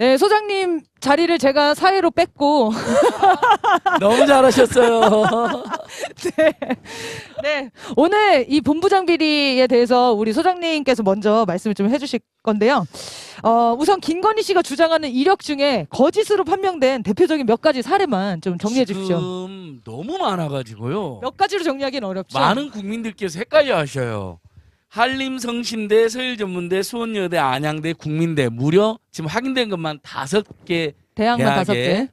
네, 소장님 자리를 제가 사회로 뺐고. 너무 잘하셨어요. 네. 네. 오늘 이 본부장 비리에 대해서 우리 소장님께서 먼저 말씀을 좀 해주실 건데요. 어, 우선 김건희 씨가 주장하는 이력 중에 거짓으로 판명된 대표적인 몇 가지 사례만 좀 정리해 주십시오. 지금 너무 많아가지고요. 몇 가지로 정리하기는 어렵죠. 많은 국민들께서 헷갈려 하셔요. 한림성신대 서일전문대, 수원여대, 안양대, 국민대 무려 지금 확인된 것만 다섯 개 대학만 다섯 개.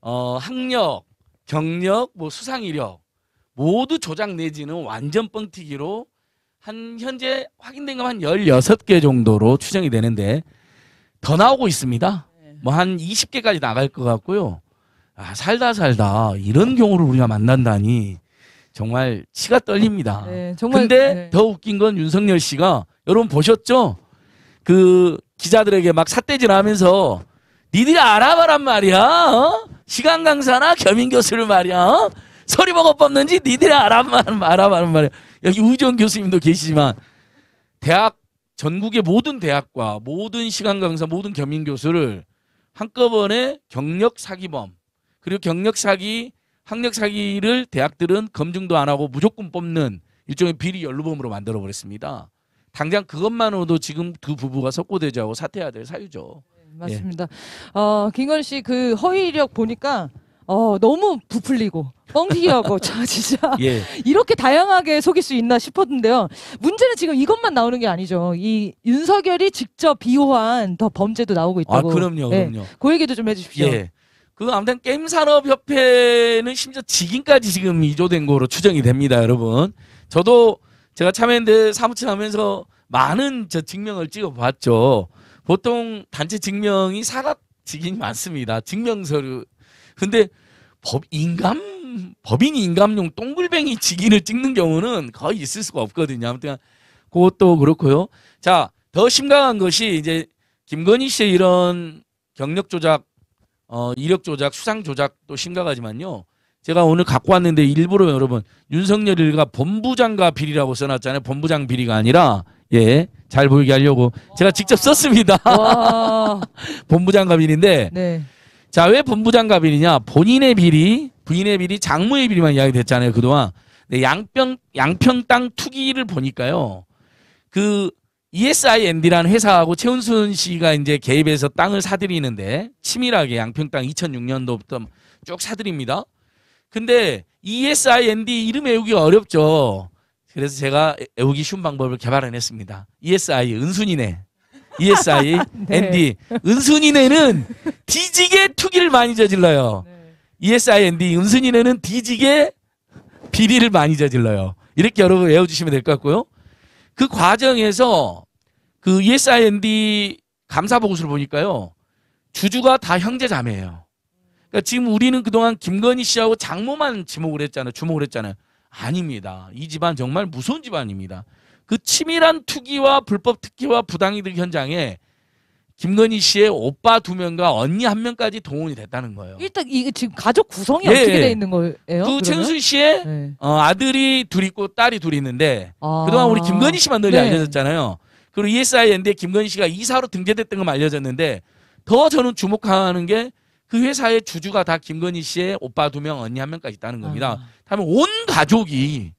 어, 학력, 경력, 뭐 수상 이력 모두 조작 내지는 완전 뻥튀기로 한 현재 확인된 것만 열여섯 개 정도로 추정이 되는데 더 나오고 있습니다. 네. 뭐한 이십 개까지 나갈 것 같고요. 아, 살다 살다 이런 경우를 우리가 만난다니 정말 치가 떨립니다. 네, 정말, 근데 네. 더 웃긴 건 윤석열 씨가 여러분 보셨죠? 그 기자들에게 막 삿대질 하면서 니들이 알아봐란 말이야. 어? 시간 강사나 겸임 교수를 말이야. 어? 서리 먹어 뽑는지 니들이 알아봐란 알아봐 말이야. 여기 우정 교수님도 계시지만 대학 전국의 모든 대학과 모든 시간 강사 모든 겸임 교수를 한꺼번에 경력 사기범 그리고 경력 사기 학력 사기를 대학들은 검증도 안 하고 무조건 뽑는 일종의 비리 연루범으로 만들어 버렸습니다. 당장 그것만으로도 지금 두 부부가 석고대자하고 사퇴해야 될 사유죠. 네, 맞습니다. 예. 어, 김건 씨 그 허위 력 보니까 어, 너무 부풀리고 뻥튀기하고 자 진짜 예. 이렇게 다양하게 속일 수 있나 싶었는데요. 문제는 지금 이것만 나오는 게 아니죠. 이 윤석열이 직접 비호한 더 범죄도 나오고 있다고. 아, 그럼요, 네, 그럼요. 예, 그 얘기도 좀 해주십시오. 예. 그 아무튼 게임 산업 협회는 심지어 직인까지 지금 이조된 거로 추정이 됩니다, 여러분. 저도 제가 참여했는데 사무처 하면서 많은 저 증명을 찍어봤죠. 보통 단체 증명이 사각 직인이 많습니다. 증명서류. 근데 법 인감 법인 인감용 동글뱅이 직인을 찍는 경우는 거의 있을 수가 없거든요. 아무튼 그것도 그렇고요. 자, 더 심각한 것이 이제 김건희 씨의 이런 경력 조작 어, 이력 조작, 수상 조작도 심각하지만요. 제가 오늘 갖고 왔는데 일부러 여러분 윤석열이가 본부장과 비리라고 써놨잖아요. 본부장 비리가 아니라 예, 잘 보이게 하려고 제가 직접 썼습니다. 본부장과 비리인데 네. 자, 왜 본부장과 비리냐? 본인의 비리, 부인의 비리, 장모의 비리만 이야기 됐잖아요. 그동안. 양평, 양평 땅 투기를 보니까요. 그 ESIND라는 회사하고 최은순 씨가 이제 개입해서 땅을 사들이는데 치밀하게 양평 땅 2006년도부터 쭉 사들입니다. 근데 ESIND 이름 외우기 가 어렵죠. 그래서 제가 외우기 쉬운 방법을 개발해냈습니다. ESI 은순이네. ESI ND 네. 은순이네는 뒤지게 투기를 많이 저질러요. 네. ESI ND 은순이네는 뒤지게 비리를 많이 저질러요. 이렇게 여러분 외워주시면 될 것 같고요. 그 과정에서 그 ESIND 감사 보고서를 보니까요. 주주가 다 형제 자매예요. 그러니까 지금 우리는 그동안 김건희 씨하고 장모만 지목을 했잖아요. 주목을 했잖아요. 아닙니다. 이 집안 정말 무서운 집안입니다. 그 치밀한 투기와 불법 특기와 부당이득 현장에 김건희 씨의 오빠 두 명과 언니 한 명까지 동원이 됐다는 거예요. 일단 이게 지금 가족 구성이 예, 어떻게 예. 돼 있는 거예요? 그 최은순 씨의 네. 어, 아들이 둘 있고 딸이 둘 있는데 아... 그동안 우리 김건희 씨만 널 네. 알려졌잖아요. 그리고 ESI인데 김건희 씨가 이사로 등재됐던 건 알려졌는데 더 저는 주목하는 게 그 회사의 주주가 다 김건희 씨의 오빠 두 명, 언니 한 명까지 있다는 겁니다. 아. 다음에 온 가족이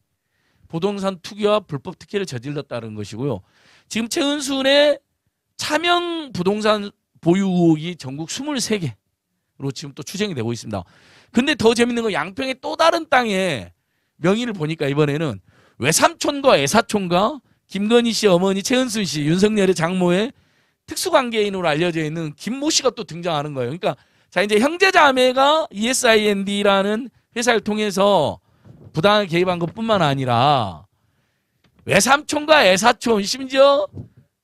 부동산 투기와 불법 특혜를 저질렀다는 것이고요. 지금 최은순의 차명 부동산 보유 의혹이 전국 23개로 지금 또 추정이 되고 있습니다. 근데 더 재밌는 건 양평의 또 다른 땅에 명의를 보니까 이번에는 외삼촌과 애사촌과 김건희 씨 어머니 최은순 씨 윤석열의 장모의 특수관계인으로 알려져 있는 김모 씨가 또 등장하는 거예요. 그러니까 자 이제 형제자매가 ESIND라는 회사를 통해서 부당하게 개입한 것뿐만 아니라 외삼촌과 애사촌 심지어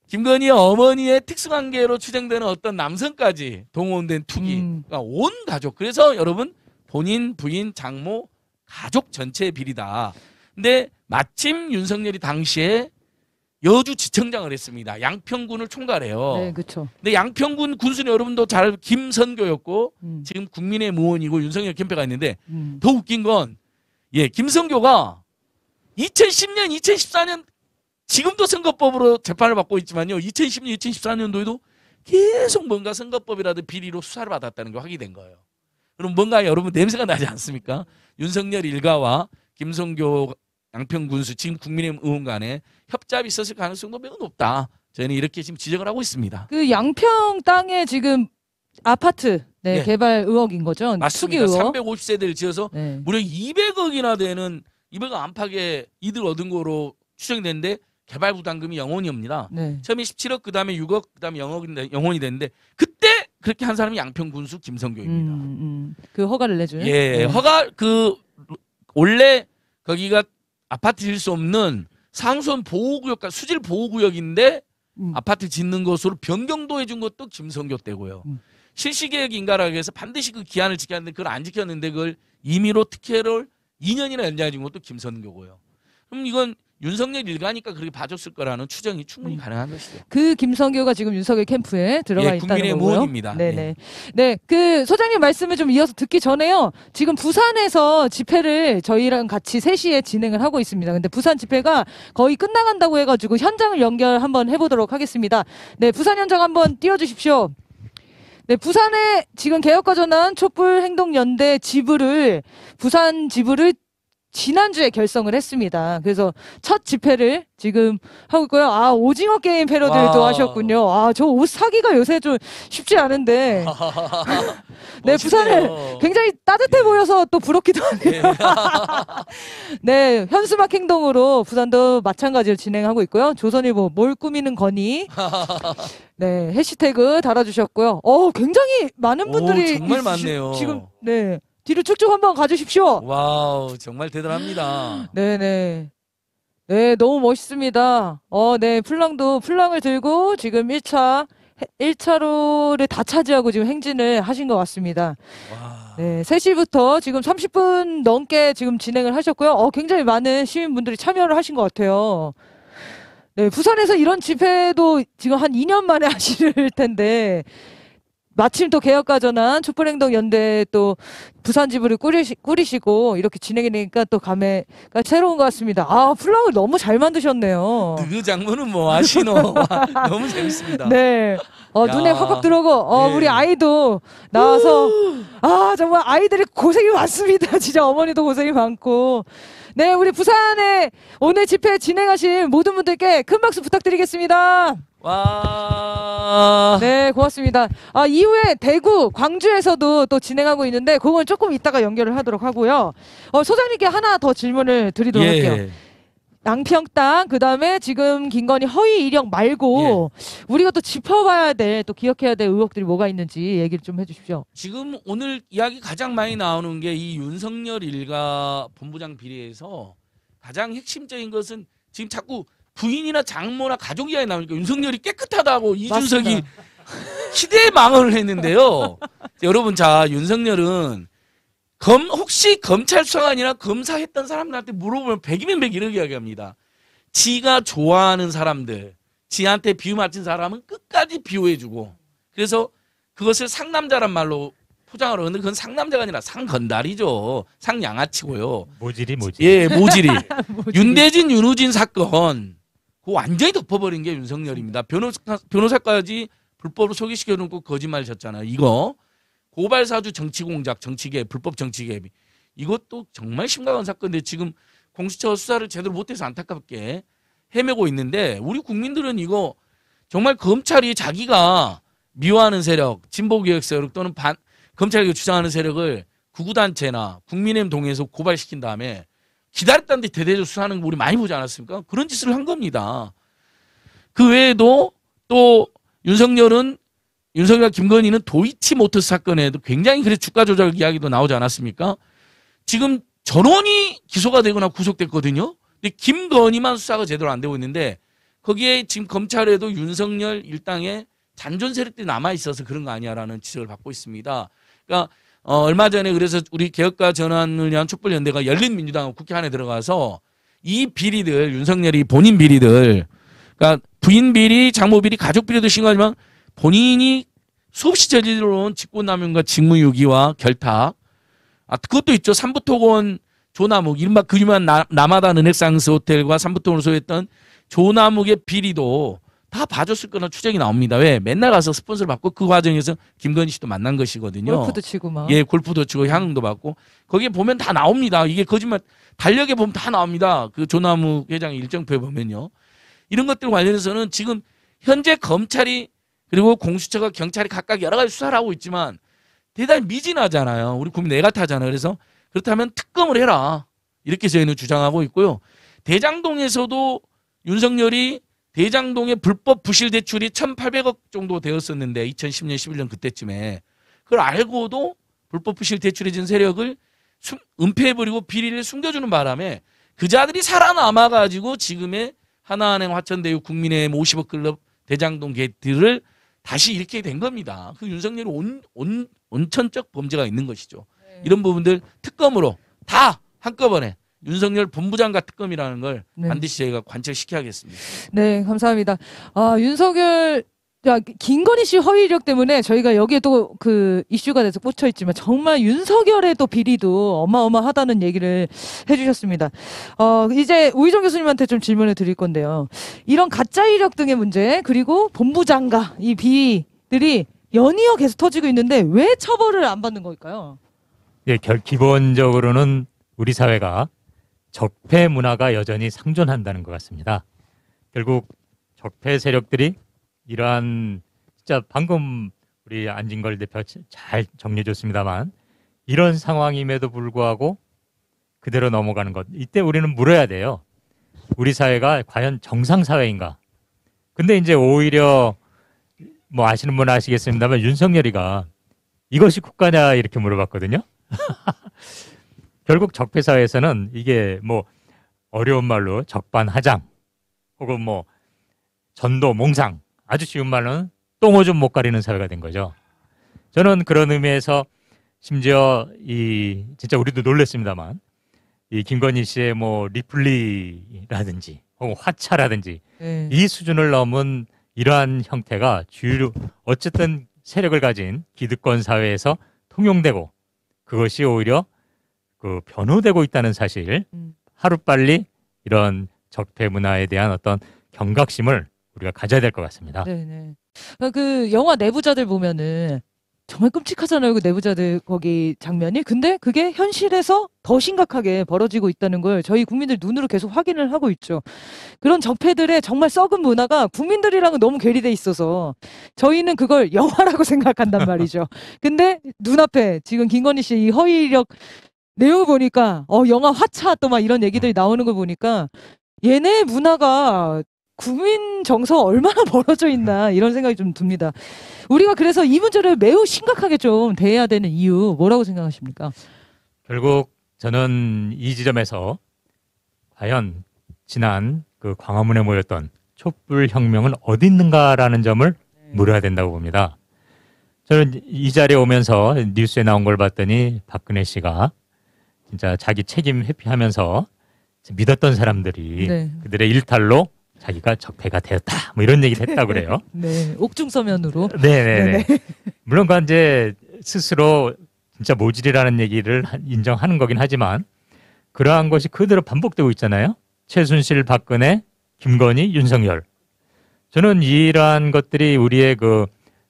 김건희 어머니의 특수관계로 추정되는 어떤 남성까지 동원된 투기가 음. 온 가족. 그래서 여러분 본인 부인 장모 가족 전체 의 비리다. 근데 마침 윤석열이 당시에 여주 지청장을 했습니다. 양평군을 총괄해요. 네, 그렇죠. 근데 양평군 군수는 여러분도 잘 김선교였고 음. 지금 국민의 무원이고 윤석열 캠페가 있는데 음. 더 웃긴 건 예, 김선교가 2010년, 2014년 지금도 선거법으로 재판을 받고 있지만요. 2010년, 2014년도에도 계속 뭔가 선거법이라든 비리로 수사를 받았다는 게 확인된 거예요. 그럼 뭔가 여러분 냄새가 나지 않습니까? 윤석열 일가와 김성교 양평군수 지금 국민의힘 의원간에 협잡이 있었을 가능성도 매우 높다. 저희는 이렇게 지금 지적을 하고 있습니다. 그 양평 땅에 지금 아파트 네, 네. 개발 의혹인 거죠? 맞습니다. 기 의혹. 350세대를 지어서 네. 무려 200억이나 되는 200억 안팎의 이득 얻은 거로 추정되는데 개발 부담금이 영원이옵니다. 네. 처음에 17억, 그 다음에 6억, 그 다음에 영원이 됐는데 그때 그렇게 한 사람이 양평 군수 김성교입니다. 음, 음, 음. 그 허가를 내줘요? 예, 네. 허가 그 원래 거기가 아파트일 수 없는 상수원 보호구역, 수질 보호구역인데 음. 아파트 짓는 것으로 변경도 해준 것도 김성교 때고요. 음. 실시계획 인가라고 해서 반드시 그 기한을 지켜야 하는데 그걸 안 지켰는데 그걸 임의로 특혜를 2년이나 연장해준 것도 김성교고요 그럼 이건 윤석열 일가니까 그렇게 봐줬을 거라는 추정이 충분히 음. 가능한 것이죠. 그 김성규가 지금 윤석열 캠프에 들어가 예, 있다는 국민의 모입니다 네네. 예. 네, 그 소장님 말씀을 좀 이어서 듣기 전에요. 지금 부산에서 집회를 저희랑 같이 3시에 진행을 하고 있습니다. 근데 부산 집회가 거의 끝나간다고 해가지고 현장을 연결 한번 해보도록 하겠습니다. 네, 부산 현장 한번 띄워주십시오. 네, 부산에 지금 개혁과 전환 촛불 행동 연대 지부를 부산 지부를 지난주에 결성을 했습니다. 그래서 첫 집회를 지금 하고 있고요. 아, 오징어 게임 패러디도 하셨군요. 아, 저 옷 사기가 요새 좀 쉽지 않은데. 네, 부산을 굉장히 따뜻해 예. 보여서 또 부럽기도 하네요. 예. 네, 현수막 행동으로 부산도 마찬가지로 진행하고 있고요. 조선일보 뭘 꾸미는 거니? 네, 해시태그 달아주셨고요. 어, 굉장히 많은 분들이 오, 정말 많네요. 지금 네. 뒤로 쭉쭉 한번 가주십시오. 와우, 정말 대단합니다. 네네. 네, 너무 멋있습니다. 어, 네, 플랑도 플랑을 들고 지금 1차, 1차로를 다 차지하고 지금 행진을 하신 것 같습니다. 와. 네, 3시부터 지금 30분 넘게 지금 진행을 하셨고요. 어, 굉장히 많은 시민분들이 참여를 하신 것 같아요. 네, 부산에서 이런 집회도 지금 한 2년 만에 하실 텐데, 마침 또 개혁가 전한 촛불행동연대 또 부산 지부를 꾸리시, 꾸리시고 이렇게 진행이 되니까 또 감회가 새로운 것 같습니다. 아 플랑을 너무 잘 만드셨네요. 그 장면은 뭐 아시노. 너무 재밌습니다. 네. 어, 야. 눈에 확 확 들어오고 어, 네. 우리 아이도 나와서 아 정말 아이들이 고생이 많습니다. 진짜 어머니도 고생이 많고. 네, 우리 부산에 오늘 집회 진행하신 모든 분들께 큰 박수 부탁드리겠습니다. 와. 네, 고맙습니다. 아, 이후에 대구, 광주에서도 또 진행하고 있는데 그건 조금 이따가 연결을 하도록 하고요. 어, 소장님께 하나 더 질문을 드리도록 예. 할게요. 예. 양평땅 그다음에 지금 김건희 허위 이력 말고 예. 우리가 또 짚어봐야 될 또 기억해야 될 의혹들이 뭐가 있는지 얘기를 좀 해주십시오. 지금 오늘 이야기 가장 많이 나오는 게 이 윤석열 일가 본부장 비리에서 가장 핵심적인 것은 지금 자꾸 부인이나 장모나 가족 이야기 나오니까 윤석열이 깨끗하다고 이준석이 맞대 망언을 했는데요. 여러분 자 윤석열은 검 혹시 검찰 수사가 아니라 검사했던 사람들한테 물어보면 백이면 백 이렇게 이야기합니다. 지가 좋아하는 사람들, 지한테 비유 맞힌 사람은 끝까지 비호해주고 그래서 그것을 상남자란 말로 포장을 하는데 그건 상남자가 아니라 상건달이죠. 상양아치고요. 모질이 모질. 예, 모질이. 모질이. 윤대진 윤우진 사건 그 완전히 덮어버린 게 윤석열입니다. 변호사, 변호사까지 불법으로 소개시켜 놓고 거짓말 쳤잖아요. 이거 고발사주 정치공작, 정치개 불법 정치개입 이것도 정말 심각한 사건인데 지금 공수처 수사를 제대로 못해서 안타깝게 헤매고 있는데 우리 국민들은 이거 정말 검찰이 자기가 미워하는 세력, 진보개획 세력 또는 반, 검찰이 주장하는 세력을 구구단체나 국민의힘 동에서 고발시킨 다음에 기다렸다는데 대대적수사하는거 우리 많이 보지 않았습니까? 그런 짓을 한 겁니다. 그 외에도 또 윤석열은 윤석열 김건희는 도이치모터스 사건에도 굉장히 그래 주가 조작 이야기도 나오지 않았습니까? 지금 전원이 기소가 되거나 구속됐거든요. 근데 김건희만 수사가 제대로 안 되고 있는데 거기에 지금 검찰에도 윤석열 일당의 잔존 세력들이 남아 있어서 그런 거 아니야라는 지적을 받고 있습니다. 그러니까 어, 얼마 전에 그래서 우리 개혁과 전환을 위한 촛불연대가 열린민주당 국회 안에 들어가서 이 비리들 윤석열이 본인 비리들 그러니까 부인 비리, 장모 비리, 가족 비리도 심각하지만 본인이 수없이 저지르온 직권남용과 직무유기와 결탁 아 그것도 있죠 삼부토건 조남욱 이른바 그유명한 남아다 은행상스 호텔과 삼부토건을 소유했던 조남욱의 비리도 다 봐줬을 거는 추정이 나옵니다. 왜? 맨날 가서 스폰서를 받고 그 과정에서 김건희 씨도 만난 것이거든요. 골프도 치고 막. 예, 골프도 치고 향응도 받고 거기에 보면 다 나옵니다. 이게 거짓말 달력에 보면 다 나옵니다. 그조나무 회장 일정표에 보면요. 이런 것들 관련해서는 지금 현재 검찰이 그리고 공수처가 경찰이 각각 여러 가지 수사를 하고 있지만 대단히 미진하잖아요. 우리 국민 애가 타잖아요. 그래서 그렇다면 특검을 해라. 이렇게 저희는 주장하고 있고요. 대장동에서도 윤석열이 대장동의 불법 부실 대출이 1,800억 정도 되었었는데 2010년 11년 그때쯤에 그걸 알고도 불법 부실 대출에 진 세력을 은폐해버리고 비리를 숨겨주는 바람에 그자들이 살아남아가지고 지금의 하나은행 화천대유 국민의힘 50억 클럽 대장동 게이트를 다시 이렇게 된 겁니다. 그윤석열 온, 온, 온천적 범죄가 있는 것이죠. 네. 이런 부분들 특검으로 다 한꺼번에 윤석열 본부장과 특검이라는 걸 네. 반드시 저희가 관철시켜야겠습니다. 네, 감사합니다. 아, 윤석열 야, 김건희 씨 허위 력 때문에 저희가 여기에 또 그 이슈가 돼서 꽂혀 있지만 정말 윤석열의 또 비리도 어마어마하다는 얘기를 해주셨습니다. 어, 이제 우희정 교수님한테 좀 질문을 드릴 건데요. 이런 가짜 이력 등의 문제 그리고 본부장과 이 비리들이 연이어 계속 터지고 있는데 왜 처벌을 안 받는 걸까요? 예, 결, 기본적으로는 우리 사회가 적폐 문화가 여전히 상존한다는 것 같습니다. 결국 적폐 세력들이 이러한 진짜 방금 우리 안진걸 대표 잘 정리해 줬습니다만 이런 상황임에도 불구하고 그대로 넘어가는 것. 이때 우리는 물어야 돼요. 우리 사회가 과연 정상 사회인가? 근데 이제 오히려 뭐 아시는 분 아시겠습니다만 윤석열이가 이것이 국가냐 이렇게 물어봤거든요. 결국 적폐사회에서는 이게 뭐 어려운 말로 적반하장 혹은 뭐 전도 몽상 아주 쉬운 말로는 똥오줌 못 가리는 사회가 된 거죠. 저는 그런 의미에서 심지어 이 진짜 우리도 놀랬습니다만 이 김건희 씨의 뭐 리플리라든지 혹은 화차라든지 네. 이 수준을 넘은 이러한 형태가 주류 어쨌든 세력을 가진 기득권 사회에서 통용되고 그것이 오히려 그 변호되고 있다는 사실 음. 하루빨리 이런 적폐 문화에 대한 어떤 경각심을 우리가 가져야 될 것 같습니다. 네네. 아, 그 영화 내부자들 보면은 정말 끔찍하잖아요. 그 내부자들 거기 장면이. 근데 그게 현실에서 더 심각하게 벌어지고 있다는 걸 저희 국민들 눈으로 계속 확인을 하고 있죠. 그런 적폐들의 정말 썩은 문화가 국민들이랑은 너무 괴리돼 있어서 저희는 그걸 영화라고 생각한단 말이죠. 근데 눈앞에 지금 김건희 씨 이 허위력 내용을 보니까 어 영화 화차 또 막 이런 얘기들이 나오는 걸 보니까 얘네 문화가 국민 정서 얼마나 벌어져 있나 이런 생각이 좀 듭니다. 우리가 그래서 이 문제를 매우 심각하게 좀 대해야 되는 이유 뭐라고 생각하십니까? 결국 저는 이 지점에서 과연 지난 그 광화문에 모였던 촛불 혁명은 어디 있는가라는 점을 네. 물어야 된다고 봅니다. 저는 이 자리에 오면서 뉴스에 나온 걸 봤더니 박근혜 씨가 진짜 자기 책임 회피하면서 믿었던 사람들이 네. 그들의 일탈로 자기가 적폐가 되었다. 뭐 이런 얘기를 했다 그래요. 네, 옥중서면으로. 네네. 네. 네, 네. 물론 그 이제 스스로 진짜 모질이라는 얘기를 인정하는 거긴 하지만 그러한 것이 그대로 반복되고 있잖아요. 최순실, 박근혜, 김건희, 윤석열. 저는 이러한 것들이 우리의 그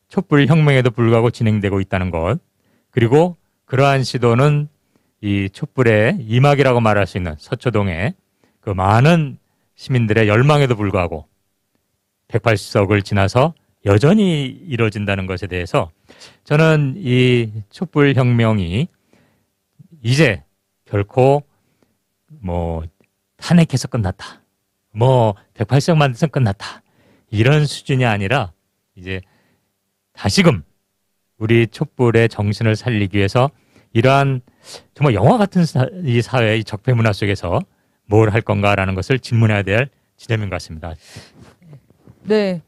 촛불 혁명에도 불구하고 진행되고 있다는 것. 그리고 그러한 시도는 이 촛불의 이막이라고 말할 수 있는 서초동에 그 많은 시민들의 열망에도 불구하고 180석을 지나서 여전히 이뤄진다는 것에 대해서 저는 이 촛불 혁명이 이제 결코 뭐 탄핵해서 끝났다. 뭐 108석만 돼서 끝났다. 이런 수준이 아니라 이제 다시금 우리 촛불의 정신을 살리기 위해서 이러한 정말 영화 같은 이 사회의 적폐 문화 속에서 뭘 할 건가라는 것을 질문해야 될 지점인 것 같습니다. 네,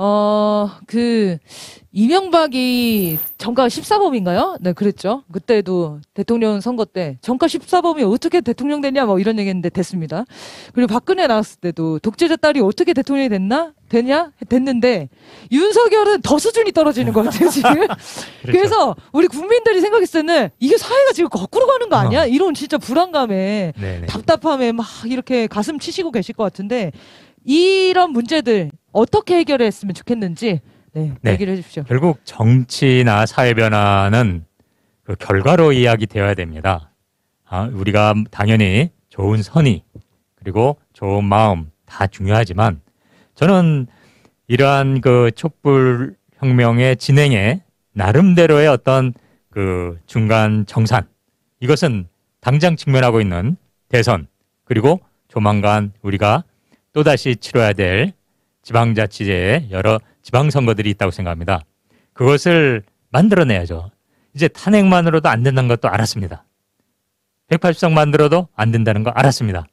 어, 그, 이명박이 정가 14범인가요? 네, 그랬죠. 그때도 대통령 선거 때 정가 14범이 어떻게 대통령 됐냐 뭐 이런 얘기 했는데 됐습니다. 그리고 박근혜 나왔을 때도 독재자 딸이 어떻게 대통령이 됐나? 되냐? 됐는데 윤석열은 더 수준이 떨어지는 것 같아요, 지금. 그렇죠. 그래서 우리 국민들이 생각했을 때는 이게 사회가 지금 거꾸로 가는 거 아니야? 어. 이런 진짜 불안감에 네네. 답답함에 막 이렇게 가슴 치시고 계실 것 같은데 이런 문제들 어떻게 해결했으면 좋겠는지 네, 네. 얘기를 해주십시오. 결국 정치나 사회 변화는 그 결과로 이야기되어야 됩니다. 아, 우리가 당연히 좋은 선의 그리고 좋은 마음 다 중요하지만 저는 이러한 그 촛불 혁명의 진행에 나름대로의 어떤 그 중간 정산 이것은 당장 직면하고 있는 대선 그리고 조만간 우리가 또다시 치러야 될 지방자치제에 여러 지방선거들이 있다고 생각합니다. 그것을 만들어내야죠. 이제 탄핵만으로도 안 된다는 것도 알았습니다. 180석 만들어도 안 된다는 거 알았습니다.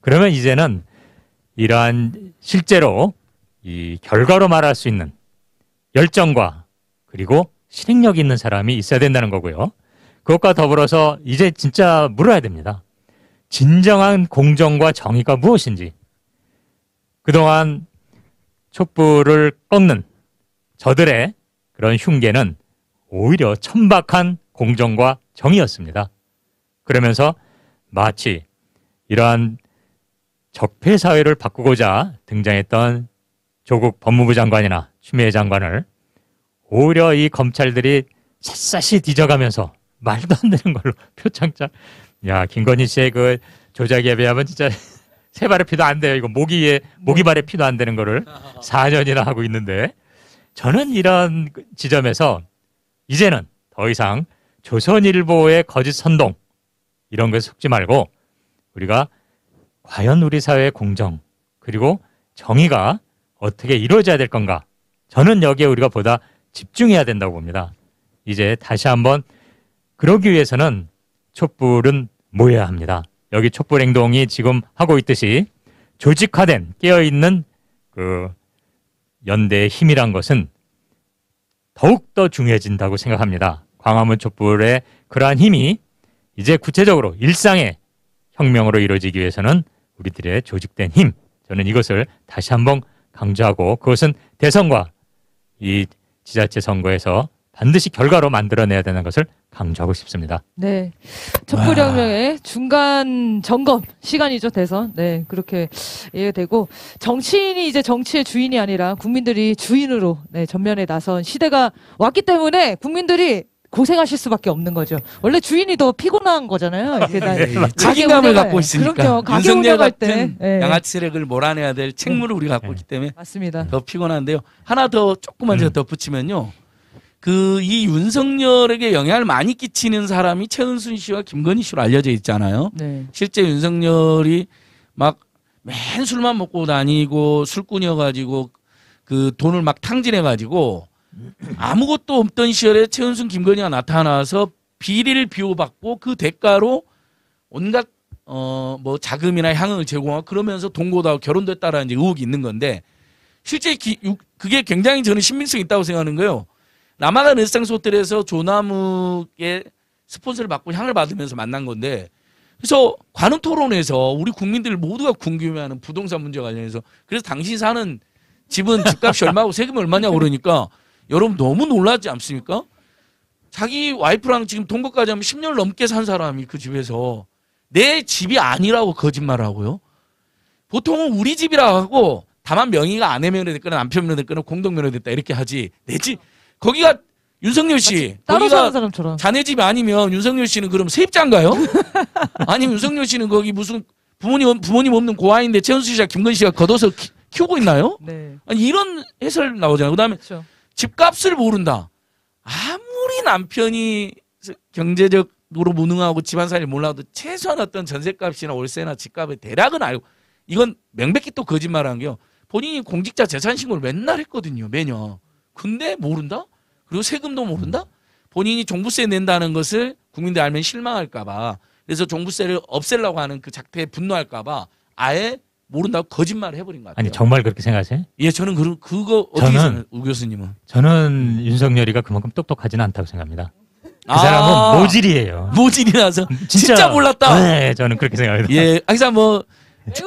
그러면 이제는 이러한 실제로 이 결과로 말할 수 있는 열정과 그리고 실행력 있는 사람이 있어야 된다는 거고요. 그것과 더불어서 이제 진짜 물어야 됩니다. 진정한 공정과 정의가 무엇인지. 그동안 촛불을 꺾는 저들의 그런 흉계는 오히려 천박한 공정과 정의였습니다. 그러면서 마치 이러한 적폐 사회를 바꾸고자 등장했던 조국 법무부 장관이나 추미애 장관을 오히려 이 검찰들이 샅샅이 뒤져가면서 말도 안 되는 걸로 표창장 야 김건희 씨의 그 조작에 비하면 진짜 세 발의 피도 안 돼요. 이거 모기에 모기발의 음. 피도 안 되는 거를 4년이나 하고 있는데 저는 이런 지점에서 이제는 더 이상 조선일보의 거짓 선동 이런 것에 속지 말고 우리가 과연 우리 사회의 공정 그리고 정의가 어떻게 이루어져야 될 건가 저는 여기에 우리가 보다 집중해야 된다고 봅니다. 이제 다시 한번 그러기 위해서는 촛불은 모여야 합니다. 여기 촛불행동이 지금 하고 있듯이 조직화된 깨어있는 그 연대의 힘이란 것은 더욱더 중요해진다고 생각합니다. 광화문 촛불의 그러한 힘이 이제 구체적으로 일상의 혁명으로 이루어지기 위해서는 우리들의 조직된 힘, 저는 이것을 다시 한번 강조하고 그것은 대선과 이 지자체 선거에서 반드시 결과로 만들어내야 되는 것을 강조하고 싶습니다. 네. 촛불혁명의 중간 점검 시간이죠, 대선. 네. 그렇게 이해되고, 정치인이 이제 정치의 주인이 아니라 국민들이 주인으로 네, 전면에 나선 시대가 왔기 때문에 국민들이 고생하실 수밖에 없는 거죠. 원래 주인이 더 피곤한 거잖아요. 네. 책임감을 갖고 있으니까. 그럼요. 가게 운영할 때 네. 양아치력을 몰아내야 될 책무를 네. 우리가 갖고 있기 네. 때문에 맞습니다. 더 피곤한데요. 하나 더 조금만 음. 제가 덧붙이면요. 그이 윤석열에게 영향을 많이 끼치는 사람이 최은순 씨와 김건희 씨로 알려져 있잖아요. 네. 실제 윤석열이 막 맨 술만 먹고 다니고 술꾼이어가지고 그 돈을 막 탕진해가지고 아무것도 없던 시절에 최은순 김건희가 나타나서 비리를 비호받고 그 대가로 온갖 어 뭐 자금이나 향응을 제공하고 그러면서 동거다고 결혼됐다라는 이제 의혹이 있는 건데 실제 기, 그게 굉장히 저는 신빙성이 있다고 생각하는 거예요. 남아간 으스탕스 호텔에서 조나무의 스폰서를 받고 향을 받으면서 만난 건데 그래서 관훈 토론에서 우리 국민들 모두가 궁금해하는 부동산 문제 관련해서 그래서 당신 사는 집은 집값이 얼마고 세금 얼마냐고 그러니까 여러분 너무 놀라지 않습니까? 자기 와이프랑 지금 동거까지 하면 10년 넘게 산 사람이 그 집에서 내 집이 아니라고 거짓말하고요. 보통은 우리 집이라고 하고 다만 명의가 아내 명의에 됐거나 남편 명의에 됐거나 공동 명의에 됐다 이렇게 하지 내집 거기가 윤석열 씨 따로 사는 사람처럼. 자네 집이 아니면 윤석열 씨는 그럼 세입자인가요? 아니면 윤석열 씨는 거기 무슨 부모님 부모님 없는 고아인데 최은수 씨와 김건희 씨가 걷어서 키, 키우고 있나요? 네. 아니, 이런 해설 나오잖아요. 그다음에 그렇죠. 집값을 모른다. 아무리 남편이 경제적으로 무능하고 집안살이 몰라도 최소한 어떤 전세값이나 월세나 집값의 대략은 알고 이건 명백히 또 거짓말한 게요. 본인이 공직자 재산 신고를 맨날 했거든요. 매년. 근데 모른다? 그리고 세금도 모른다? 본인이 종부세 낸다는 것을 국민들 알면 실망할까봐 그래서 종부세를 없애려고 하는 그 작태에 분노할까봐 아예 모른다고 거짓말을 해버린 것 같아요. 아니 정말 그렇게 생각하세요? 예, 저는 그, 그거 저는, 우 교수님은? 저는 윤석열이가 그만큼 똑똑하지는 않다고 생각합니다. 그아 사람은 모질이에요. 모질이라서 진짜, 진짜 몰랐다. 네, 저는 그렇게 생각해요. 예, 항상 뭐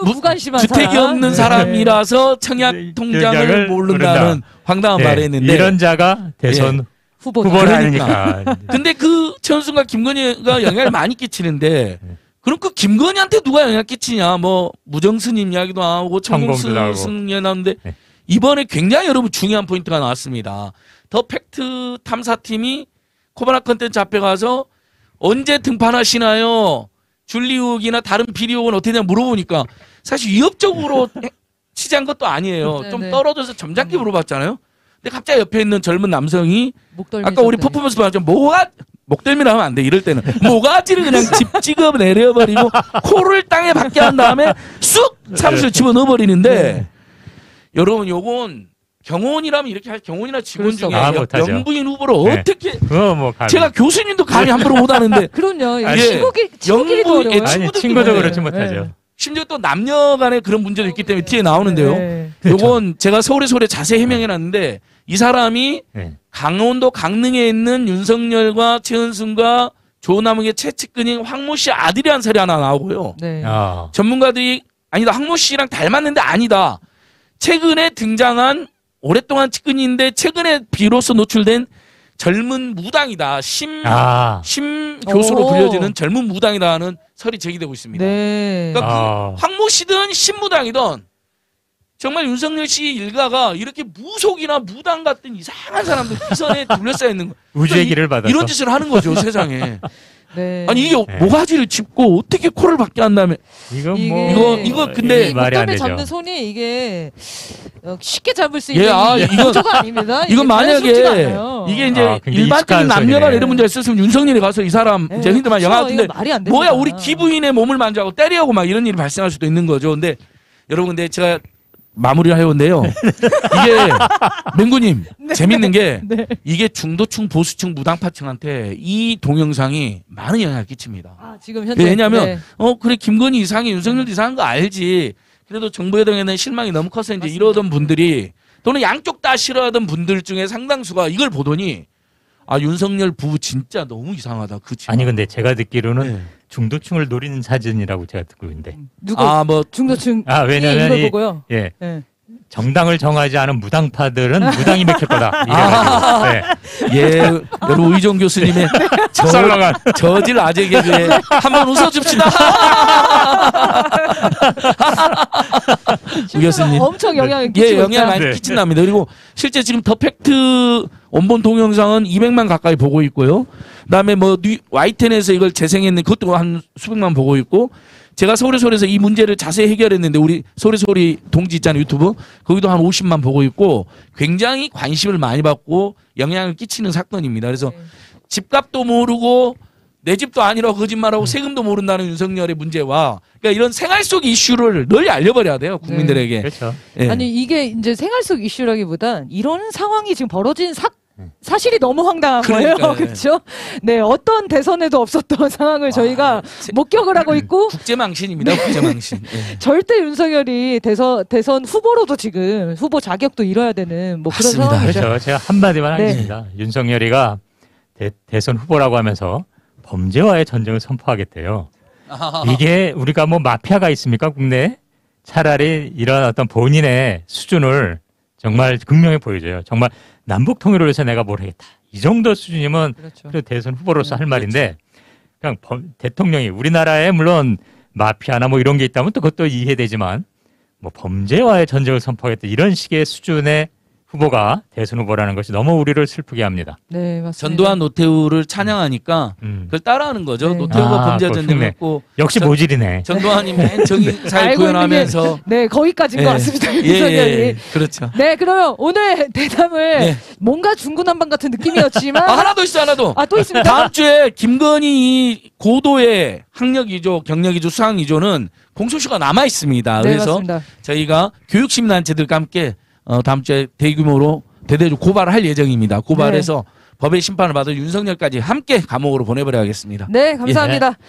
무관심한 주택이 사람. 없는 네. 사람이라서 청약 네. 통장을 모른다는 황당한 네. 말을 했는데 이런 자가 대선 예. 후보니까. 근데 그 최원순과 김건희가 영향을 많이 끼치는데 그럼 그 김건희한테 누가 영향 을 끼치냐? 뭐 무정스님 이야기도 나오고 청공승예 나오는데 네. 이번에 굉장히 여러분 중요한 포인트가 나왔습니다. 더 팩트 탐사팀이 코바나 컨텐츠 앞에 가서 언제 등판하시나요? 줄리 의혹이나 다른 비리 의혹은 어떻게 되냐 물어보니까 사실 위협적으로 취재한 것도 아니에요. 네, 좀 네. 떨어져서 점잖게 음. 물어봤잖아요. 근데 갑자기 옆에 있는 젊은 남성이 아까 우리 퍼포먼스 봤죠. 뭐가 목덜미라 하면 안 돼. 이럴 때는 모가지를 그냥 집지급 내려버리고 코를 땅에 박게 한 다음에 쑥 참수를 집어넣어버리는데 네. 여러분 요건 경호원이라면 이렇게 할 경호원이나 직원 중에 아, 영부인 후보로 네. 어떻게 뭐 제가 교수님도 감히 함부로 못하는데 그럼요 친구끼친구끼리 예, 친구도 그렇죠. 그렇지 못하죠 네. 심지어 또 남녀 간의 그런 문제도 있기 때문에 뒤에 네. 나오는데요 네. 요건 제가 서울의 소리에 자세히 해명해 놨는데 이 사람이 네. 강원도 강릉에 있는 윤석열과 최은순과 조남욱의 채측근인 황모 씨 아들이란 사례 하나 나오고요 네. 아. 전문가들이 아니다 황모 씨랑 닮았는데 아니다 최근에 등장한 오랫동안 측근인데 최근에 비로소 노출된 젊은 무당이다. 심, 아. 심 교수로 오. 불려지는 젊은 무당이다하는 설이 제기되고 있습니다. 네. 그러니까 그 아. 그 황모 씨든 신무당이든 정말 윤석열 씨 일가가 이렇게 무속이나 무당 같은 이상한 사람들 기선에 둘러싸여 있는 거. 우주의 길을 받아 이런 짓을 하는 거죠, 세상에. 네. 아니 이게 네. 모가지를 뭐 짚고 어떻게 코를 밖에 한다음 이건 뭐 이거 이거 근데 말에안 잡는 손이 이게 어, 쉽게 잡을 수 예, 있는 예, 아, 이거 구조가 아닙니다. 이거 만약에 이게 아, 이제 아, 일반적인 남녀가 이런 문제있었으면 윤석열이 가서 이 사람 네, 이제 흔히 말 영화 같은데 뭐야 우리 기부인의 몸을 만져하고 때리고 막 이런 일이 발생할 수도 있는 거죠. 근데 여러분 근데 제가 마무리를 해온데요. 이게 맹구님 네. 네, 재밌는 게 네. 이게 중도층 보수층 무당파층한테 이 동영상이 많은 영향을 끼칩니다. 아, 지금 현재 네, 왜냐하면 네. 어 그래 김건희 이상해 윤석열 이상한 거 알지. 그래도 정부 여당에 실망이 너무 커서 이제 맞습니다. 이러던 분들이 또는 양쪽 다 싫어하던 분들 중에 상당수가 이걸 보더니 아 윤석열 부부 진짜 너무 이상하다. 그 아니 근데 제가 듣기로는 네. 중도층을 노리는 사진이라고 제가 듣고 있는데. 누구? 아뭐 중도층. 아 왜냐면 이, 보고요. 예. 네. 정당을 정하지 않은 무당파들은 무당이 맥힐 거다. 아~ 네. 예, 여러분 우희 교수님의 썰렁한 저질 아재 개그에 한번 웃어줍시다. 우 교수님 엄청 영향 네. 예, 영향 많이 네. 끼친답니다. 그리고 실제 지금 더 팩트 원본 동영상은 200만 가까이 보고 있고요. 그다음에 뭐 와이텐에서 이걸 재생했는 그것도 한 수백만 보고 있고 제가 소리소리에서이 문제를 자세히 해결했는데 우리 소리소리 동지 있잖아요 유튜브 거기도 한 50만 보고 있고 굉장히 관심을 많이 받고 영향을 끼치는 사건입니다. 그래서 네. 집값도 모르고 내 집도 아니라고 거짓말하고 음. 세금도 모른다는 윤석열의 문제와 그러니까 이런 생활 속 이슈를 널리 알려버려야 돼요 국민들에게. 네. 그렇죠. 네. 아니 이게 이제 생활 속 이슈라기보단 이런 상황이 지금 벌어진 사건. 사실이 너무 황당한 거예요. 그렇죠? 네, 어떤 대선에도 없었던 상황을 저희가 네. 목격을 하고 네. 있고 국제망신입니다. 국제망신. 예. 절대 윤석열이 대선 대선 후보로도 지금 후보 자격도 잃어야 되는 뭐 그런 맞습니다. 상황이죠. 그렇죠. 제가 한마디만 네. 하겠습니다. 윤석열이가 대, 선 후보라고 하면서 범죄와의 전쟁을 선포하겠대요. 이게 우리가 뭐 마피아가 있습니까 국내? 차라리 이런 어떤 본인의 수준을 정말 극명히 보여줘요. 정말 남북 통일을 위해서 내가 뭘 하겠다. 이 정도 수준이면 그렇죠. 대선 후보로서 네, 할 음, 말인데 그렇죠. 그냥 대통령이 우리나라에 물론 마피아나 뭐 이런 게 있다면 또 그것도 이해되지만 뭐 범죄와의 전쟁을 선포하겠다 이런 식의 수준의 후보가 대선 후보라는 것이 너무 우리를 슬프게 합니다. 네, 맞습니다. 전두환 노태우를 찬양하니까 음. 음. 그걸 따라하는 거죠. 네. 노태우가 아, 범죄자 전쟁고 역시 전, 모질이네. 전두환이 맨 네. 정의 잘 구현하면서 네 거기까지인 네. 것 예. 같습니다. 예, 예, 예. 그렇죠. 네, 그러면 오늘 대담을 네. 뭔가 중구난방 같은 느낌이었지만 아, 하나 더 있어 하나 더. 아또 있습니다. 다음 주에 김건희 고도의 학력 위조, 경력 위조, 수학 위조는 공소시가 남아 있습니다. 네, 그래서 맞습니다. 저희가 교육시단체들과 함께 어, 다음 주에 대규모로 대대주 고발을 할 예정입니다. 고발해서 네. 법의 심판을 받은 윤석열까지 함께 감옥으로 보내버려야겠습니다. 네, 감사합니다. 예.